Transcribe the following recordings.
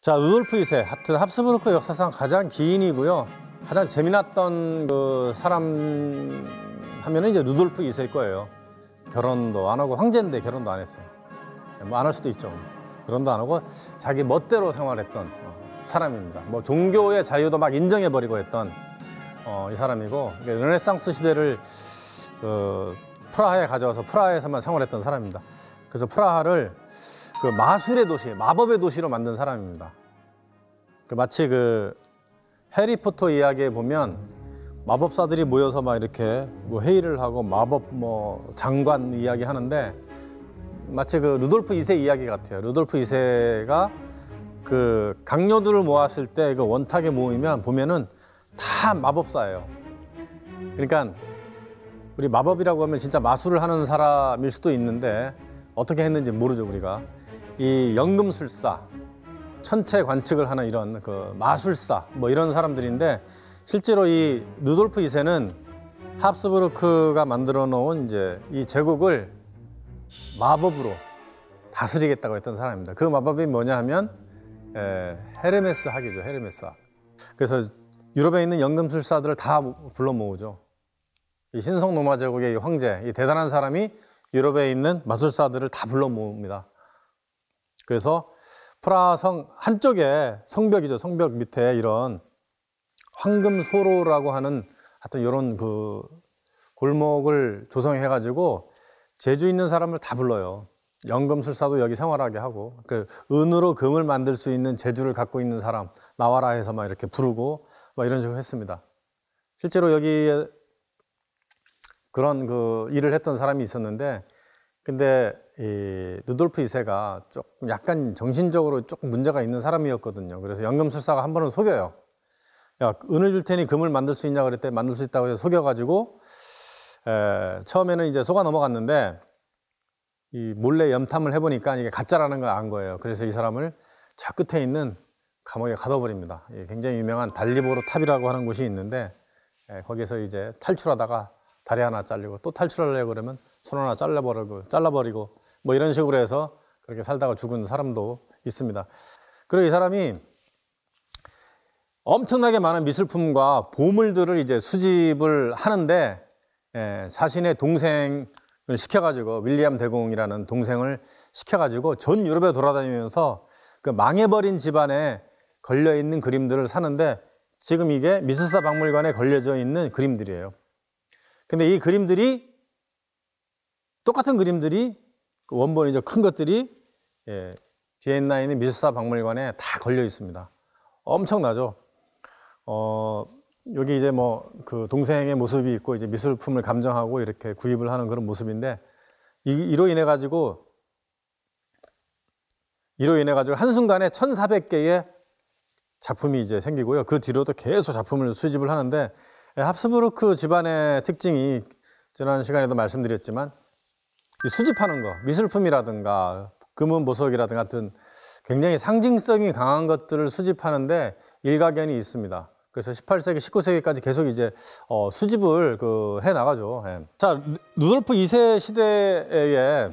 자, 루돌프 2세. 하여튼 합스부르크 역사상 가장 기인이고요. 가장 재미났던 그 사람 하면은 이제 루돌프 2세일 거예요. 결혼도 안 하고 황제인데 결혼도 안 했어요. 뭐 안 할 수도 있죠. 결혼도 안 하고 자기 멋대로 생활했던 어, 사람입니다. 뭐 종교의 자유도 막 인정해 버리고 했던 어, 이 사람이고 그러니까 르네상스 시대를 그 프라하에 가져와서 프라하에서만 생활했던 사람입니다. 그래서 프라하를 그 마술의 도시, 마법의 도시로 만든 사람입니다. 그 마치 그 해리포터 이야기에 보면 마법사들이 모여서 막 이렇게 뭐 회의를 하고 마법 뭐 장관 이야기 하는데 마치 그 루돌프 2세 이야기 같아요. 루돌프 2세가 그 강요들을 모았을 때 그 원탁에 모이면 보면은 다 마법사예요. 그러니까 우리 마법이라고 하면 진짜 마술을 하는 사람일 수도 있는데 어떻게 했는지 모르죠 우리가. 이 연금술사, 천체 관측을 하는 이런 그 마술사 뭐 이런 사람들인데 실제로 이 누돌프 이세는 합스부르크가 만들어 놓은 이제 이 제국을 마법으로 다스리겠다고 했던 사람입니다. 그 마법이 뭐냐 하면 에, 헤르메스 학이죠. 헤르메스 학. 그래서 유럽에 있는 연금술사들을 다 불러 모으죠. 이 신성 로마 제국의 황제, 이 대단한 사람이 유럽에 있는 마술사들을 다 불러 모읍니다. 그래서 프라성 한쪽에 성벽이죠. 성벽 밑에 이런 황금소로라고 하는 하여튼 이런 그 골목을 조성해 가지고 제주 있는 사람을 다 불러요. 연금술사도 여기 생활하게 하고 그 은으로 금을 만들 수 있는 제주를 갖고 있는 사람 나와라 해서 막 이렇게 부르고 막 이런 식으로 했습니다. 실제로 여기에 그런 그 일을 했던 사람이 있었는데 근데 이 루돌프 2세가 조금 약간 정신적으로 조금 문제가 있는 사람이었거든요. 그래서 연금술사가 한 번은 속여요. 야, 은을 줄 테니 금을 만들 수 있냐 그랬더 만들 수 있다고 해서 속여가지고 처음에는 이제 속아 넘어갔는데 이 몰래 염탐을 해보니까 이게 가짜라는 걸 안 거예요. 그래서 이 사람을 저 끝에 있는 감옥에 가둬버립니다. 예, 굉장히 유명한 달리보로 탑이라고 하는 곳이 있는데 예, 거기서 이제 탈출하다가 다리 하나 잘리고 또 탈출하려고 그러면 손 하나 잘라버리고, 잘라버리고 뭐 이런 식으로 해서 그렇게 살다가 죽은 사람도 있습니다. 그리고 이 사람이 엄청나게 많은 미술품과 보물들을 이제 수집을 하는데 예, 자신의 동생을 시켜가지고 윌리엄 대공이라는 동생을 시켜가지고 전 유럽에 돌아다니면서 그 망해버린 집안에 걸려 있는 그림들을 사는데 지금 이게 미술사 박물관에 걸려져 있는 그림들이에요. 근데 이 그림들이 똑같은 그림들이 그 원본이 저큰 것들이 예, 비엔나에 있는 미술사 박물관에 다 걸려 있습니다. 엄청나죠. 어, 여기 이제 뭐 그 동생의 모습이 있고 이제 미술품을 감정하고 이렇게 구입을 하는 그런 모습인데 이, 로 인해 가지고 이로 인해 가지고 한 순간에 1,400개의 작품이 이제 생기고요. 그 뒤로도 계속 작품을 수집을 하는데 예, 합스부르크 집안의 특징이 지난 시간에도 말씀드렸지만 수집하는 거, 미술품이라든가 금은 보석이라든가 같은 굉장히 상징성이 강한 것들을 수집하는데 일가견이 있습니다. 그래서 18세기, 19세기까지 계속 이제 어, 수집을 그해 나가죠. 예. 자, 누돌프 2세 시대에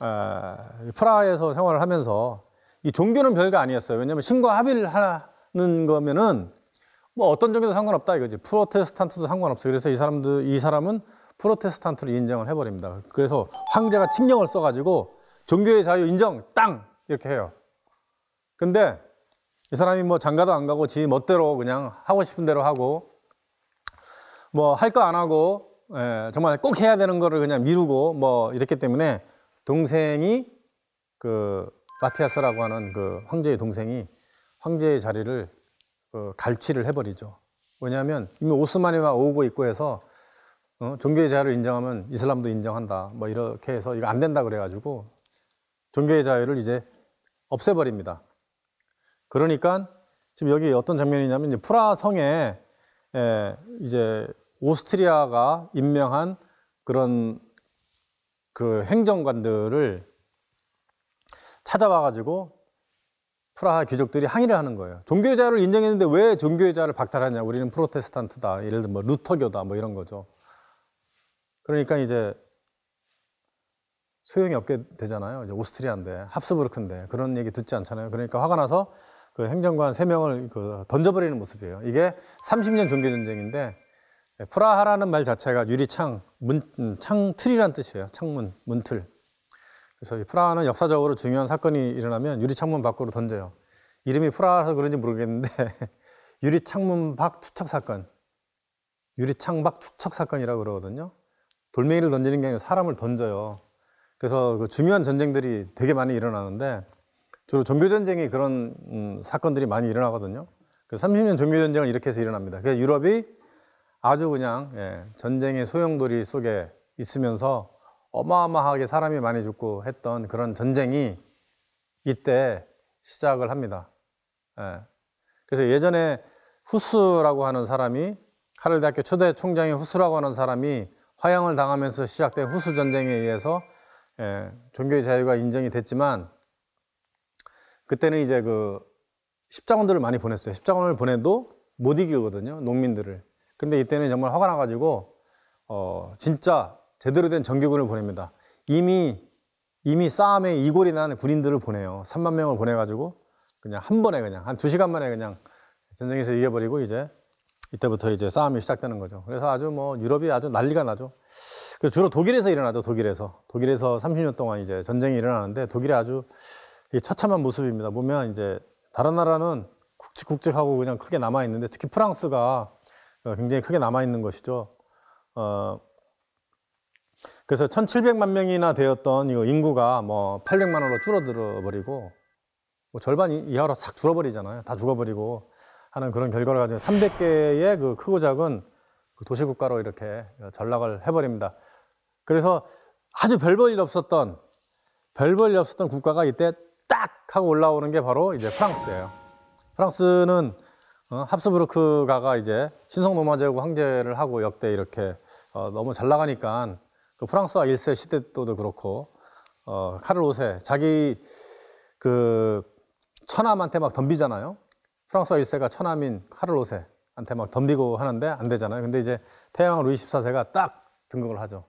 에, 프라하에서 생활을 하면서 이 종교는 별거 아니었어요. 왜냐하면 신과 합의를 하는 거면은 뭐 어떤 종교도 상관없다 이거지. 프로테스탄트도 상관없어. 그래서 이 사람들 이 사람은 프로테스탄트로 인정을 해버립니다. 그래서 황제가 칙령을 써가지고 종교의 자유 인정 땅 이렇게 해요. 근데 이 사람이 뭐 장가도 안 가고 지 멋대로 그냥 하고 싶은 대로 하고 뭐 할 거 안 하고 예, 정말 꼭 해야 되는 거를 그냥 미루고 뭐이렇게 때문에 동생이 그 마티아스라고 하는 그 황제의 동생이 황제의 자리를 그 갈취를 해버리죠. 왜냐하면 이미 오스만이와 오고 있고 해서 어? 종교의 자유를 인정하면 이슬람도 인정한다. 뭐 이렇게 해서 이거 안 된다 그래가지고 종교의 자유를 이제 없애버립니다. 그러니까 지금 여기 어떤 장면이냐면 이제 프라 성에 에, 예, 이제 오스트리아가 임명한 그런 그 행정관들을 찾아와가지고 프라하 귀족들이 항의를 하는 거예요. 종교의 자유를 인정했는데 왜 종교의 자유를 박탈하냐? 우리는 프로테스탄트다. 예를 들면 뭐 루터교다 뭐 이런 거죠. 그러니까 이제 소용이 없게 되잖아요. 이제 오스트리아인데 합스부르크인데 그런 얘기 듣지 않잖아요. 그러니까 화가 나서 그 행정관 세 명을 그 던져버리는 모습이에요. 이게 30년 종교 전쟁인데 프라하라는 말 자체가 유리창, 문, 음, 창틀이란 뜻이에요. 창문, 문틀. 그래서 이 프라하는 역사적으로 중요한 사건이 일어나면 유리창문 밖으로 던져요. 이름이 프라하라서 그런지 모르겠는데 유리창문 밖 투척 사건, 유리창 밖 투척 사건이라고 그러거든요. 돌멩이를 던지는 게 아니라 사람을 던져요. 그래서 그 중요한 전쟁들이 되게 많이 일어나는데 주로 종교전쟁이 그런 음, 사건들이 많이 일어나거든요. 그 30년 종교전쟁을 이렇게 해서 일어납니다. 그래서 유럽이 아주 그냥 예, 전쟁의 소용돌이 속에 있으면서 어마어마하게 사람이 많이 죽고 했던 그런 전쟁이 이때 시작을 합니다. 예. 그래서 예전에 후스라고 하는 사람이 카를대학교 초대 총장인 후스라고 하는 사람이 화양을 당하면서 시작된 후수 전쟁에 의해서 예, 종교의 자유가 인정이 됐지만 그때는 이제 그 십자군들을 많이 보냈어요. 십자군을 보내도 못 이기거든요, 농민들을. 근데 이때는 정말 화가 나가지고 어, 진짜 제대로 된 정규군을 보냅니다. 이미 이미 싸움에 이골이 난 군인들을 보내요. 3만 명을 보내가지고 그냥 한 번에 그냥 한 두 시간 만에 그냥 전쟁에서 이겨버리고 이제 이때부터 이제 싸움이 시작되는 거죠. 그래서 아주 뭐 유럽이 아주 난리가 나죠. 주로 독일에서 일어나죠. 독일에서 독일에서 30년 동안 이제 전쟁이 일어나는데 독일이 아주 처참한 모습입니다. 보면 이제 다른 나라는 국직굵직하고 그냥 크게 남아 있는데 특히 프랑스가 어, 굉장히 크게 남아 있는 것이죠. 어, 그래서 1,700만 명이나 되었던 이 인구가 뭐 800만으로 줄어들어 버리고 뭐 절반 이하로 싹 줄어버리잖아요. 다 죽어버리고 하는 그런 결과를 가지고 300개의 그 크고 작은 그 도시국가로 이렇게 전락을 해버립니다. 그래서 아주 별 볼 일 없었던 별 볼 일 없었던 국가가 이때 딱 하고 올라오는 게 바로 이제 프랑스예요. 프랑스는 어, 합스부르크가가 이제 신성 로마 제국 황제를 하고 역대 이렇게 어, 너무 잘 나가니까 그 프랑스와 1세 시대 때도 그렇고 어, 카를 5세 자기 그 처남한테 막 덤비잖아요. 프랑스와 1세가 천남인 카를로세한테 막 덤비고 하는데 안 되잖아요. 근데 이제 태양 루이 14세가 딱 등극을 하죠.